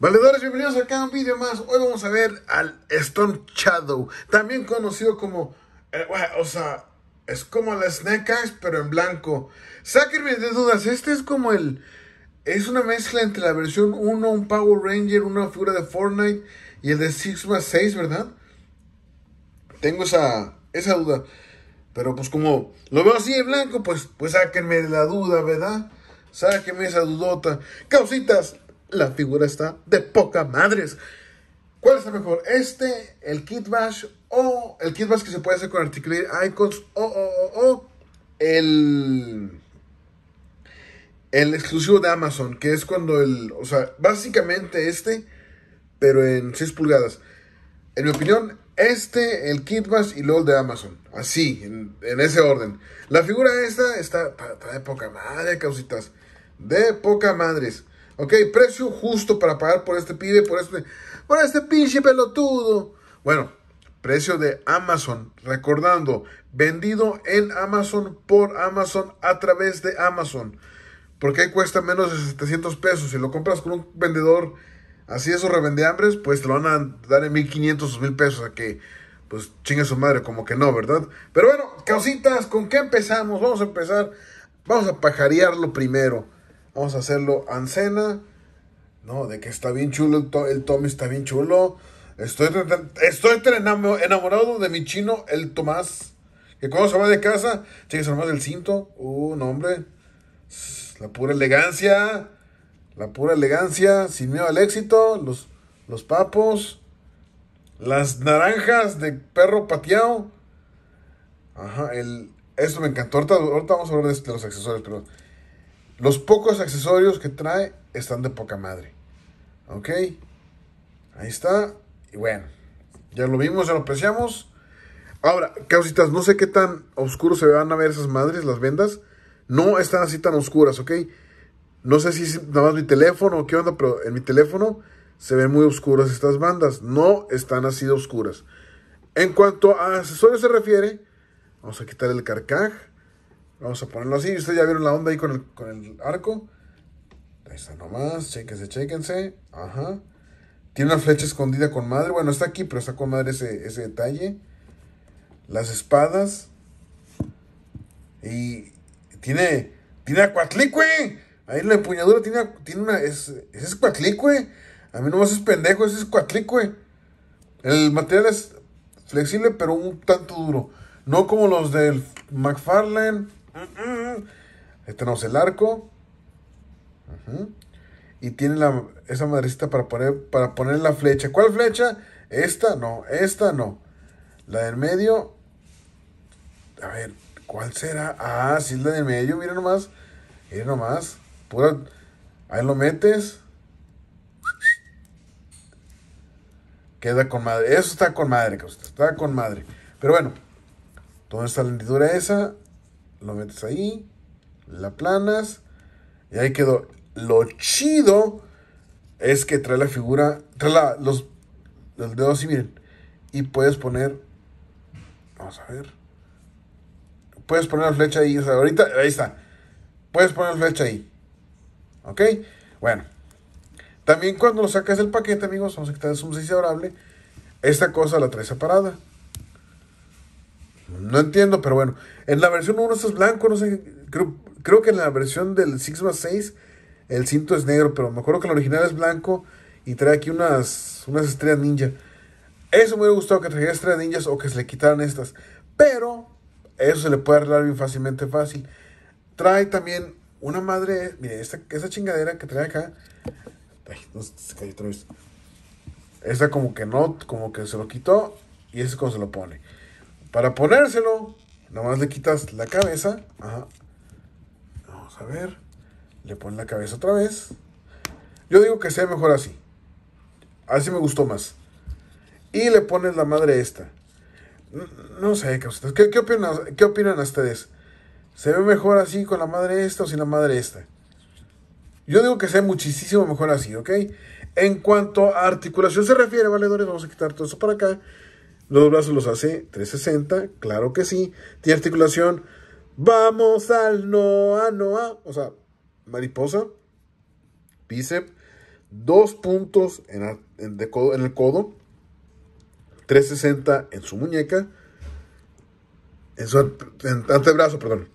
Valedores, bienvenidos acá a un vídeo más. Hoy vamos a ver al Stone Shadow, también conocido como, eh, o sea, es como la Snake Eyes, pero en blanco. Sáquenme de dudas, este es como el, es una mezcla entre la versión 1, un Power Ranger, una figura de Fortnite y el de Six 6, ¿verdad? Tengo esa, esa duda. Pero pues como lo veo así en blanco, pues, pues sáquenme de la duda, ¿verdad? Sáquenme esa dudota. Causitas, la figura está de poca madres. ¿Cuál está mejor? ¿Este, el Kit Bash o el Kit que se puede hacer con Articulate Icons o, o, o, el, el exclusivo de Amazon, que es cuando el, o sea, básicamente este, pero en 6 pulgadas. En mi opinión, este, el Kit y luego de Amazon. Así, en, ese orden. La figura esta está, de poca madre, causitas. De poca madres. Ok, precio justo para pagar por este pibe, por este, por este pinche pelotudo. Bueno, precio de Amazon. Recordando, vendido en Amazon por Amazon a través de Amazon. Porque ahí cuesta menos de 700 pesos. Si lo compras con un vendedor así, esos revendeambres, pues te lo van a dar en 1500 o 1000 pesos. A que, pues chingue su madre, como que no, ¿verdad? Pero bueno, causitas, ¿con qué empezamos? Vamos a empezar. Vamos a pajarearlo primero. Vamos a hacerlo Ancena. No, de que está bien chulo, el, Tommy está bien chulo. Estoy, estoy enamorado de mi chino, el Tomás. Que cuando se va de casa, se nomás del cinto. Uh, no, hombre. La pura elegancia. La pura elegancia. Sin miedo al éxito. Los, los papos. Las naranjas de perro pateado. Ajá, el. Esto me encantó. Ahorita, vamos a hablar de, de los accesorios, pero. Los pocos accesorios que trae están de poca madre. ¿Ok? Ahí está. Y bueno, ya lo vimos, ya lo apreciamos. Ahora, causitas, no sé qué tan oscuro se van a ver esas madres, las vendas. No están así tan oscuras, ¿ok? No sé si es nada más mi teléfono o qué onda, pero en mi teléfono se ven muy oscuras estas bandas. No están así de oscuras. En cuanto a accesorios se refiere, vamos a quitar el carcaj. Vamos a ponerlo así. Ustedes ya vieron la onda ahí con el, con arco. Ahí está nomás. chequense chequense Ajá. Tiene una flecha escondida con madre. Bueno, está aquí, pero está con madre ese, detalle. Las espadas. Y tiene. Tiene a Cuatlicue. Ahí la empuñadura tiene, tiene una. Es, es Cuatlicue. A mí nomás es pendejo, ese es Cuatlicue. El material es flexible, pero un tanto duro. No como los del McFarlane Mm, mm. Este no, es el arco. Y tiene la, esa madrecita para poner, para poner la flecha. ¿Cuál flecha? Esta no, esta no. La del medio. A ver, ¿cuál será? Ah, sí, la del medio. Mira nomás. Mira nomás. Ahí lo metes. Queda con madre. Eso está con madre, Está con madre. Pero bueno. Toda esta lendidura esa? lo metes ahí, la planas y ahí quedó. Lo chido es que trae la figura, trae la, los, los dedos y miren, y puedes poner, vamos a ver, puedes poner la flecha ahí, ahorita, ahí está, puedes poner la flecha ahí, ¿ok? Bueno, también cuando lo sacas del paquete, amigos, vamos a quitar el zoom esta cosa la trae separada. No entiendo, pero bueno. En la versión 1 es blanco, no sé. Creo, creo que en la versión del Sigma 6 el cinto es negro, pero me acuerdo que el original es blanco y trae aquí unas, unas estrellas ninja. Eso me hubiera gustado que trajera estrellas ninjas o que se le quitaran estas. Pero eso se le puede arreglar bien fácilmente, fácil. Trae también una madre. Mire, esta, esa chingadera que trae acá. Ay, no, se Esta como que no, como que se lo quitó y ese como se lo pone. Para ponérselo, nomás le quitas la cabeza. Vamos a ver. Le pones la cabeza otra vez. Yo digo que se ve mejor así. Así me gustó más. Y le pones la madre esta. No, sé, ¿qué, qué, opinan, ustedes? ¿Se ve mejor así con la madre esta o sin la madre esta? Yo digo que se ve muchísimo mejor así, ¿ok? En cuanto a articulación se refiere, valedores, vamos a quitar todo eso para acá. Los brazos los hace 360, claro que sí. Tiene articulación. Vamos al Noa Noa. O sea, mariposa, bíceps, dos puntos en, el, en el codo, 360 en su muñeca, en su antebrazo, perdón.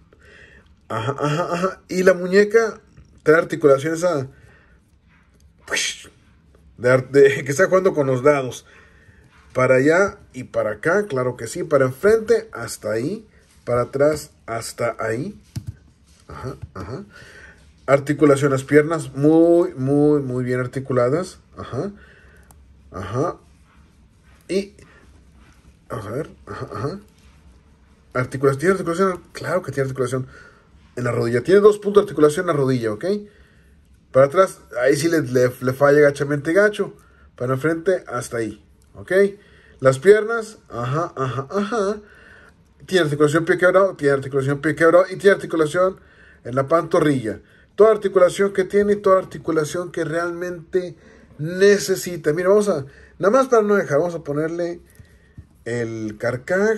Ajá, ajá, ajá. Y la muñeca trae articulación esa que está jugando con los dados. Para allá y para acá, claro que sí. Para enfrente, hasta ahí. Para atrás, hasta ahí. Ajá, ajá. Articulación las piernas, muy, muy, muy bien articuladas. Ajá, ajá. Y, a ver, ajá, ajá. Articulación, ¿tiene articulación? Claro que tiene articulación en la rodilla. Tiene dos puntos de articulación en la rodilla, ¿ok? Para atrás, ahí sí le, le, le falla gachamente gacho. Para enfrente, hasta ahí. ¿ok? Las piernas, ajá, ajá, ajá. Tiene articulación pie quebrado, tiene articulación pie quebrado y tiene articulación en la pantorrilla. Toda articulación que tiene y toda articulación que realmente necesita. Mira, vamos a, nada más para no dejar, vamos a ponerle el carcaj.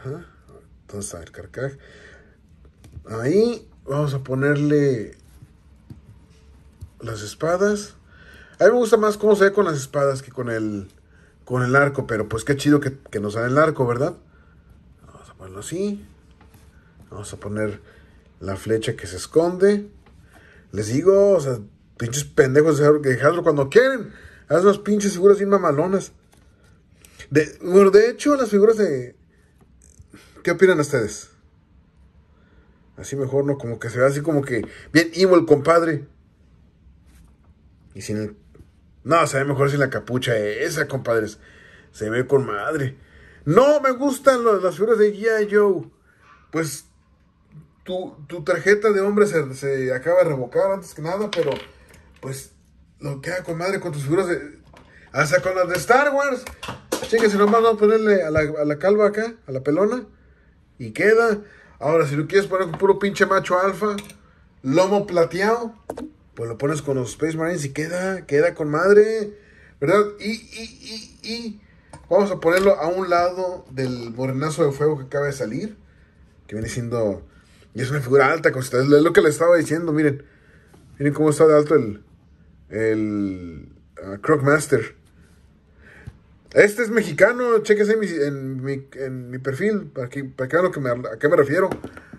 Ajá. Entonces, el carcaj. Ahí vamos a ponerle las espadas. A mí me gusta más cómo se ve con las espadas que con el, con el arco, pero pues qué chido que, nos sale el arco, ¿verdad? Vamos a ponerlo así. Vamos a poner la flecha que se esconde. Les digo, o sea, pinches pendejos dejadlo cuando quieren. Haz unas pinches figuras bien mamalonas. bueno, de hecho, las figuras de... ¿Qué opinan ustedes? Así mejor, ¿no? Como que se ve así como que... Bien, Ivo el compadre. Y sin el no, se ve mejor sin la capucha esa, compadres. Se ve con madre. No, me gustan las, las figuras de G.I. Joe. Pues tu, tu, tarjeta de hombre se, acaba de revocar antes que nada, pero pues lo queda con madre con tus figuras Hasta con las de Star Wars. Chingue, si nomás vamos a ponerle a la, a la calva acá, a la pelona. Y queda. Ahora, si lo quieres poner con puro pinche macho alfa, lomo plateado, pues lo pones con los Space Marines y queda, queda con madre, ¿verdad? Y, y, y, y vamos a ponerlo a un lado del morenazo de fuego que acaba de salir, que viene siendo, y es una figura alta, es lo que le estaba diciendo, miren, miren cómo está de alto el, el ah, Crocmaster. Este es mexicano, chequense en mi, perfil para que, para que vean lo que me, a qué me refiero.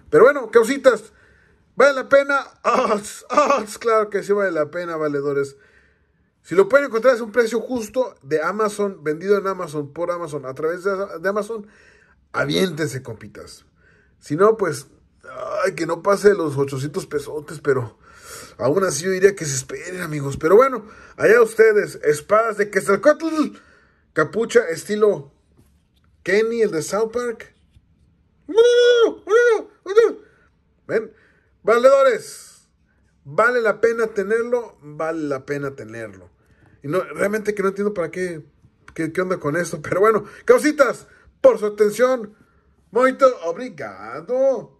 Pero bueno, causitas. ¿Vale la pena? claro que sí vale la pena, valedores. Si lo pueden encontrar es un precio justo de Amazon, vendido en Amazon, por Amazon, a través de, Amazon, aviéntense, compitas. Si no, pues, ay, que no pase los 800 pesotes, pero aún así yo diría que se esperen, amigos. Pero bueno, allá ustedes, espadas de Quetzalcoatl, capucha estilo Kenny, el de South Park. ¡No, ven Valedores, vale la pena tenerlo, vale la pena tenerlo. Y no, realmente que no entiendo para qué, qué, onda con esto. Pero bueno, causitas, por su atención. Muito obrigado.